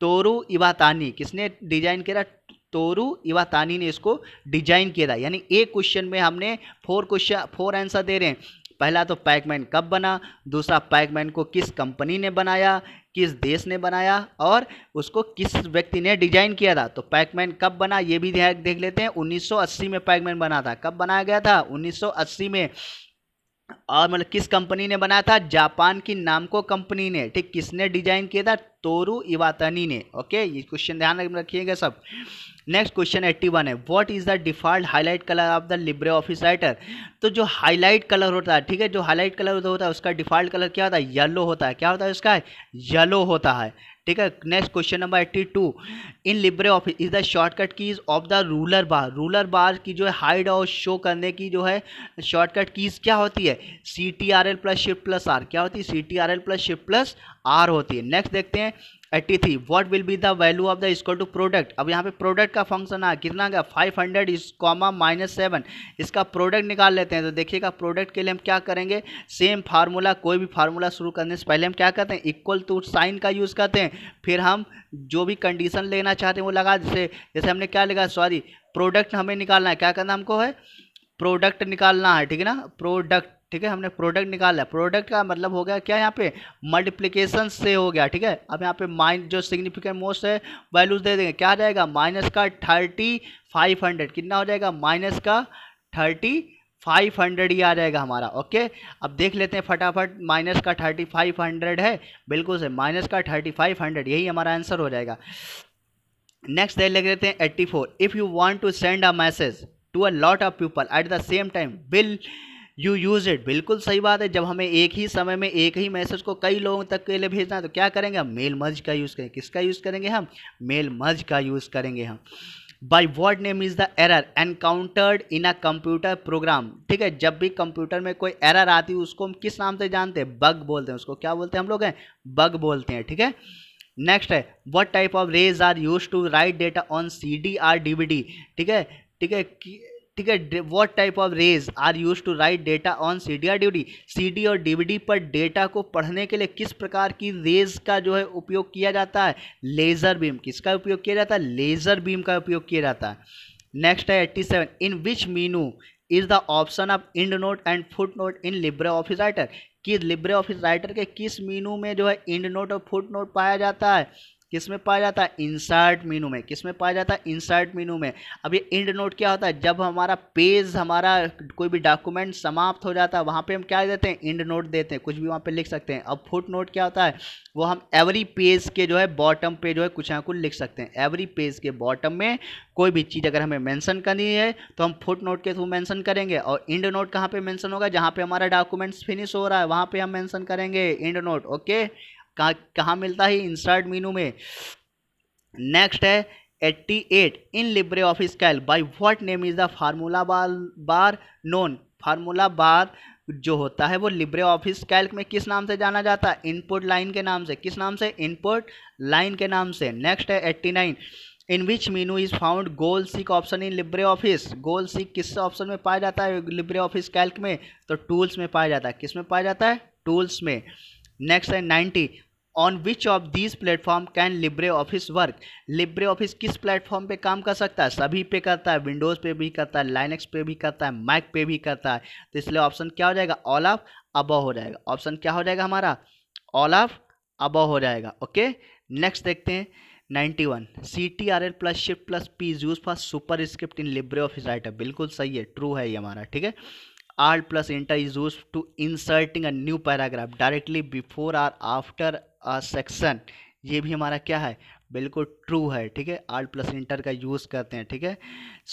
तोरू इवातानी किसने डिजाइन किया था तोरू इवातानी ने इसको डिजाइन किया था यानी एक क्वेश्चन में हमने फोर क्वेश्चन फोर आंसर दे रहे हैं पहला तो पैकमैन कब बना दूसरा पैकमैन को किस कंपनी ने बनाया किस देश ने बनाया और उसको किस व्यक्ति ने डिजाइन किया था तो पैकमैन कब बना ये भी देख लेते हैं 1980 में पैकमैन बना था कब बनाया गया था 1980 में और मतलब किस कंपनी ने बनाया था जापान की नामको कंपनी ने ठीक किसने डिजाइन किया था तोरू इवातनी ने ओके ये क्वेश्चन ध्यान रखिएगा सब नेक्स्ट क्वेश्चन एट्टी वन है what is the default highlight colour of the LibreOffice Writer तो जो हाईलाइट कलर होता है ठीक है जो हाईलाइट कलर होता है उसका डिफॉल्ट कलर क्या होता है येलो होता है क्या होता है उसका येलो होता है ठीक है next question number eighty two in LibreOffice is the shortcut keys of the ruler bar ruler bar की जो है हाइड और शो करने की जो है शॉर्टकट कीज क्या होती है C T R L plus shift plus R क्या होती है C T R L plus shift plus R होती है नेक्स्ट देखते हैं eighty three what will be the value of the equal to product अब यहाँ पे प्रोडक्ट का फंक्शन आया कितना गया फाइव हंड्रेड इस कॉमा माइनस सेवन इसका प्रोडक्ट निकाल लेते हैं तो देखिएगा प्रोडक्ट के लिए हम क्या करेंगे सेम फार्मूला कोई भी फार्मूला शुरू करने से पहले हम क्या करते हैं इक्वल टू साइन का यूज़ करते हैं फिर हम जो भी कंडीशन लेना चाहते हैं वो लगा जैसे जैसे हमने क्या लगा सॉरी प्रोडक्ट हमें निकालना है क्या करना हमको है प्रोडक्ट निकालना है ठीक है ना प्रोडक्ट ठीक है हमने प्रोडक्ट निकाला प्रोडक्ट का मतलब हो गया क्या यहाँ पे मल्टीप्लीकेशन से हो गया ठीक है अब यहाँ पे माइन जो सिग्निफिकेंट मोस्ट है वैल्यूज दे देंगे क्या जाएगा माइनस का थर्टी फाइव हंड्रेड कितना हो जाएगा माइनस का थर्टी फाइव हंड्रेड ही आ जाएगा हमारा ओके अब देख लेते हैं फटाफट माइनस का थर्टी फाइव हंड्रेड है बिल्कुल से माइनस का थर्टी फाइव हंड्रेड यही हमारा आंसर हो जाएगा नेक्स्ट दे लेते हैं eighty four if you want to send a message to a lot of people at the same time will you use it बिल्कुल सही बात है जब हमें एक ही समय में एक ही मैसेज को कई लोगों तक के लिए भेजना है तो क्या करेंगे हम मेल मर्ज का यूज़ करेंगे किसका यूज़ करेंगे हम मेल मर्ज का यूज़ करेंगे हम by what name is the error encountered in a computer program ठीक है जब भी कंप्यूटर में कोई एरर आती है उसको हम किस नाम से जानते हैं बग बोलते हैं उसको क्या बोलते हैं हम लोग हैं बग बोलते हैं ठीक है नेक्स्ट है what type of rays are use to write data on C D R D D ठीक है ठीक है ठीक है what type of rays are use to write data on C D R D C D और डीवीडी पर डेटा को पढ़ने के लिए किस प्रकार की रेज का जो है उपयोग किया जाता है लेज़र बीम किसका उपयोग किया जाता है लेज़र बीम का उपयोग किया जाता है नेक्स्ट है eighty seven in which menu is the option of end note and foot note in LibreOffice Writer कि लिब्रे ऑफिस राइटर के किस मीनू में जो है इंड नोट और फुट नोट पाया जाता है किस में पाया जाता है इंसर्ट मीनू में किस में पाया जाता है इंसर्ट मीनू में अब ये इंड नोट क्या होता है जब हमारा पेज हमारा कोई भी डॉक्यूमेंट समाप्त हो जाता है वहाँ पे हम क्या देते हैं इंड नोट देते हैं कुछ भी वहाँ पे लिख सकते हैं अब फुट नोट क्या होता है वो हम एवरी पेज के जो है बॉटम पे जो है कुछ ना कुछ लिख सकते हैं एवरी पेज के बॉटम में कोई भी चीज़ अगर हमें मेंशन करनी है तो हम फुट नोट के थ्रू मेंशन करेंगे और इंड नोट कहाँ पे मेंशन होगा जहाँ पे हमारा डॉक्यूमेंट्स फिनिश हो रहा है वहाँ पे हम मेंशन करेंगे इंड नोट ओके कहाँ मिलता है इंसर्ट मीनू में नेक्स्ट है 88 in LibreOffice Calc by what name is the formula bar bar known formula bar जो होता है वो लिब्रे ऑफिस कैल्क में किस नाम से जाना जाता है इनपुट लाइन के नाम से किस नाम से इनपुट लाइन के नाम से नेक्स्ट है eighty nine in which menu is found goal seek option in LibreOffice goal seek किस ऑप्शन में पाया जाता है लिब्रे ऑफिस कैल्क में तो टूल्स में पाया जाता है किस में पाया जाता है टूल्स में नेक्स्ट है ninety on which of this platform can LibreOffice work LibreOffice किस प्लेटफॉर्म पे काम कर सकता है सभी पे करता है विंडोज़ पे भी करता है लाइनक्स पे भी करता है मैक पे भी करता है तो इसलिए ऑप्शन क्या हो जाएगा ऑल ऑफ अबव हो जाएगा ऑप्शन क्या हो जाएगा हमारा ऑल ऑफ अबव हो जाएगा ओके नेक्स्ट देखते हैं 91 C T R L plus shift plus P is use for superscript in LibreOffice Writer बिल्कुल सही है ट्रू है ये हमारा ठीक है R plus enter is use to inserting a new paragraph directly before or after section ये भी हमारा क्या है बिल्कुल ट्रू है ठीक है आर्ट प्लस इंटर का यूज़ करते हैं ठीक है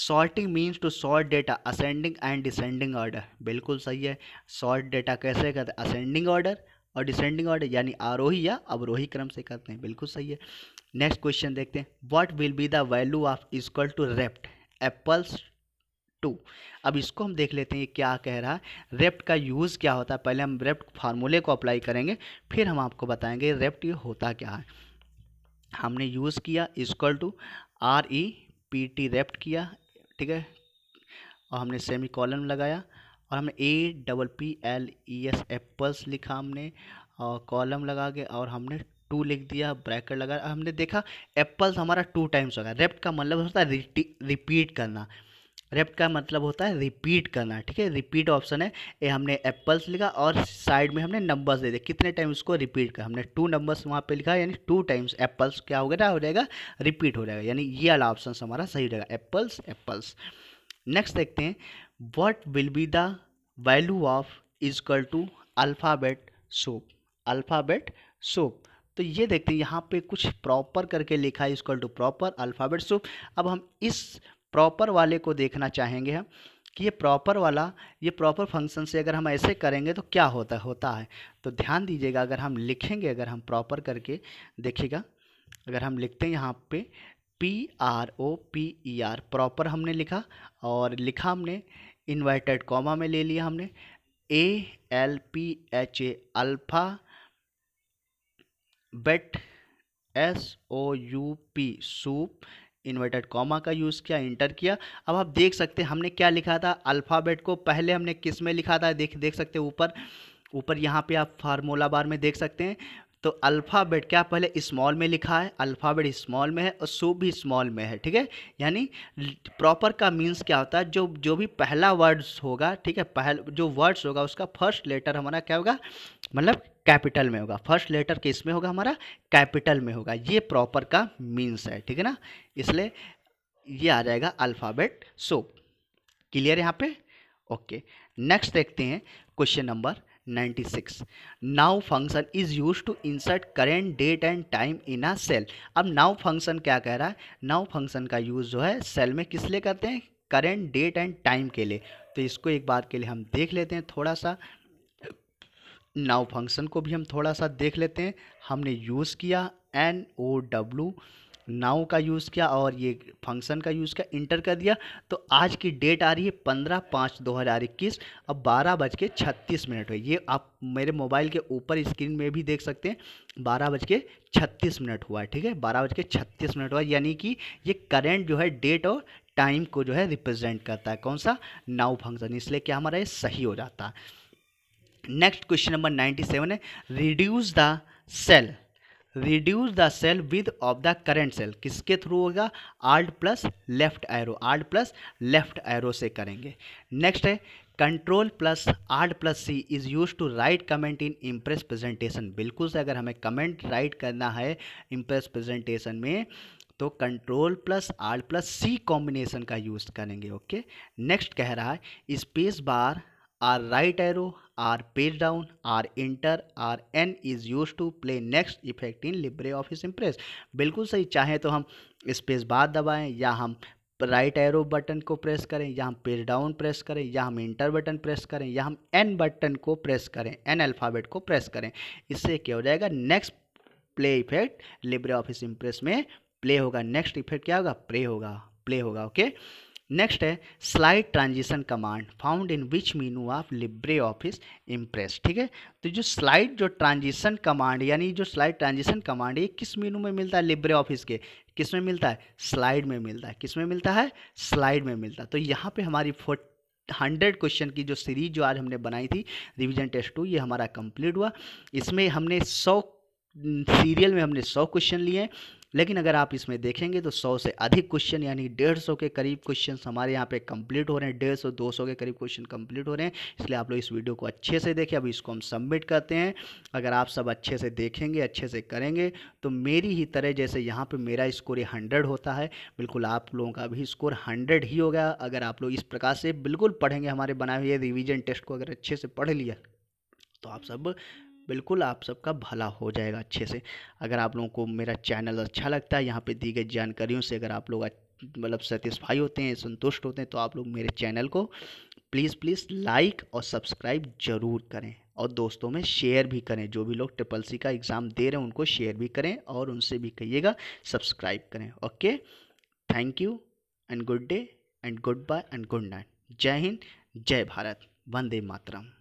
sorting means to sort data ascending and descending order बिल्कुल सही है सॉर्ट डेटा कैसे करते हैं असेंडिंग ऑर्डर और डिसेंडिंग ऑर्डर यानी आरोही या अवरोही क्रम से करते हैं बिल्कुल सही है नेक्स्ट क्वेश्चन देखते हैं what will be the value of equal to REPT apples two अब इसको हम देख लेते हैं क्या कह रहा है रेप्ट का यूज़ क्या होता है पहले हम रेप्ट फार्मूले को अप्लाई करेंगे फिर हम आपको बताएंगे रेप्ट ये होता क्या है हमने यूज़ किया equal to R E P T REPT किया ठीक है और हमने सेमी कॉलम लगाया और हमने A double P L E S apples लिखा हमने और कॉलम लगा के और हमने टू लिख दिया ब्रैकेट लगा हमने देखा एप्पल्स हमारा टू टाइम्स होगा रेप्ट का मतलब होता है रिपीट करना रेप्ट का मतलब होता है रिपीट करना ठीक है रिपीट ऑप्शन है ये हमने एप्पल्स लिखा और साइड में हमने नंबर्स दे दिए कितने टाइम उसको रिपीट कर हमने टू नंबर्स वहाँ पे लिखा यानी टू टाइम्स एप्पल्स क्या हो गया हो जाएगा रिपीट हो जाएगा यानी ये वाला ऑप्शन हमारा सही रहेगा एप्पल्स एप्पल्स नेक्स्ट देखते हैं what will be the value of equal to alphabet soap alphabet soap तो ये देखते हैं यहाँ पे कुछ प्रॉपर करके लिखा है equal to proper alphabet soap अब हम इस प्रॉपर वाले को देखना चाहेंगे हम कि ये प्रॉपर वाला ये प्रॉपर फंक्शन से अगर हम ऐसे करेंगे तो क्या होता होता है तो ध्यान दीजिएगा अगर हम लिखेंगे अगर हम प्रॉपर करके देखिएगा अगर हम लिखते हैं यहाँ पे P R O P E R proper हमने लिखा और लिखा हमने इन्वर्टेड कॉमा में ले लिया हमने A L P H A alphabet S O U P soup inverted comma का यूज़ किया इंटर किया अब आप देख सकते हैं हमने क्या लिखा था अल्फ़ाबेट को पहले हमने किस में लिखा था देख देख सकते हैं ऊपर ऊपर यहाँ पे आप फार्मूला बार में देख सकते हैं तो अल्फ़ाबेट क्या पहले स्मॉल में लिखा है अल्फ़ाबेट स्मॉल में है और सूप भी स्मॉल में है ठीक है यानी प्रॉपर का मीन्स क्या होता है जो जो भी पहला वर्ड्स होगा ठीक है पहल जो वर्ड्स होगा उसका फर्स्ट लेटर हमारा क्या होगा मतलब कैपिटल में होगा फर्स्ट लेटर किस में होगा हमारा कैपिटल में होगा ये प्रॉपर का मीन्स है ठीक है ना इसलिए ये आ जाएगा अल्फ़ाबेट सो क्लियर यहाँ पे ओके नेक्स्ट देखते हैं question number 96 now function is use to insert current date and time in a cell अब नाउ फंक्शन क्या कह रहा है नाउ फंक्शन का यूज़ जो है सेल में किस लिए करते हैं करेंट डेट एंड टाइम के लिए तो इसको एक बार के लिए हम देख लेते हैं थोड़ा सा नाउ फंक्शन को भी हम थोड़ा सा देख लेते हैं हमने यूज़ किया एन ओ डब्लू नाउ का यूज़ किया और ये फंक्शन का यूज़ किया इंटर कर दिया तो आज की डेट आ रही है पंद्रह पाँच दो हज़ार इक्कीस अब बारह बज के छत्तीस मिनट हुए ये आप मेरे मोबाइल के ऊपर स्क्रीन में भी देख सकते हैं बारह बज के छत्तीस मिनट हुआ है ठीक है बारह बज के छत्तीस मिनट हुआ यानी कि ये करेंट जो है डेट और टाइम को जो है रिप्रेजेंट करता है कौन सा नाउ फंक्शन इसलिए क्या हमारा ये सही हो जाता है next question number ninety seven है reduce the cell reduce the cell with of the current cell किसके थ्रू होगा alt plus left arrow alt plus left arrow से करेंगे नेक्स्ट है control plus alt plus C is use to write comment in Impress presentation बिल्कुल से अगर हमें कमेंट राइट करना है इम्प्रेस प्रेजेंटेशन में तो control plus alt plus C combination का यूज़ करेंगे ओके नेक्स्ट कह रहा है space bar or right arrow or page down or enter or N is use to play next effect in LibreOffice Impress बिल्कुल सही चाहें तो हम स्पेस बार दबाएं या हम राइट एरो बटन को प्रेस करें या हम पेज डाउन प्रेस करें या हम इंटर बटन प्रेस करें या हम एन बटन को प्रेस करें एन अल्फ़ाबेट को प्रेस करें इससे क्या हो जाएगा next play effect LibreOffice Impress में प्ले होगा नेक्स्ट इफेक्ट क्या होगा प्ले होगा प्ले होगा ओके okay? नेक्स्ट है slide transition command found in which menu of LibreOffice Impress ठीक है तो जो स्लाइड जो ट्रांजिशन कमांड यानी जो स्लाइड ट्रांजिशन कमांड ये किस मीनू में मिलता है लिब्रे ऑफिस के किस में मिलता है स्लाइड में मिलता है किस में मिलता है स्लाइड में मिलता है तो यहाँ पे हमारी फोट हंड्रेड क्वेश्चन की जो सीरीज जो आज हमने बनाई थी रिविजन टेस्ट टू ये हमारा कम्प्लीट हुआ इसमें हमने सौ सीरियल में हमने सौ क्वेश्चन लिए लेकिन अगर आप इसमें देखेंगे तो सौ से अधिक क्वेश्चन यानी डेढ़ सौ के करीब क्वेश्चन हमारे यहाँ पे कंप्लीट हो रहे हैं डेढ़ सौ दो सौ के करीब क्वेश्चन कंप्लीट हो रहे हैं इसलिए आप लोग इस वीडियो को अच्छे से देखें अब इसको हम सबमिट करते हैं अगर आप सब अच्छे से देखेंगे अच्छे से करेंगे तो मेरी ही तरह जैसे यहाँ पर मेरा स्कोर ये हंड्रेड होता है बिल्कुल आप लोगों का भी स्कोर हंड्रेड ही होगा अगर आप लोग इस प्रकार से बिल्कुल पढ़ेंगे हमारे बनाए हुए रिविजन टेस्ट को अगर अच्छे से पढ़ लिया तो आप सब बिल्कुल आप सबका भला हो जाएगा अच्छे से अगर आप लोगों को मेरा चैनल अच्छा लगता है यहाँ पे दी गई जानकारियों से अगर आप लोग मतलब सेटिस्फाई होते हैं संतुष्ट होते हैं तो आप लोग मेरे चैनल को प्लीज़ प्लीज़ लाइक और सब्सक्राइब ज़रूर करें और दोस्तों में शेयर भी करें जो भी लोग ट्रिपल सी का एग्ज़ाम दे रहे हैं उनको शेयर भी करें और उनसे भी कहिएगा सब्सक्राइब करें okay thank you and good day and goodbye and good night जय हिंद जय भारत वंदे मातरम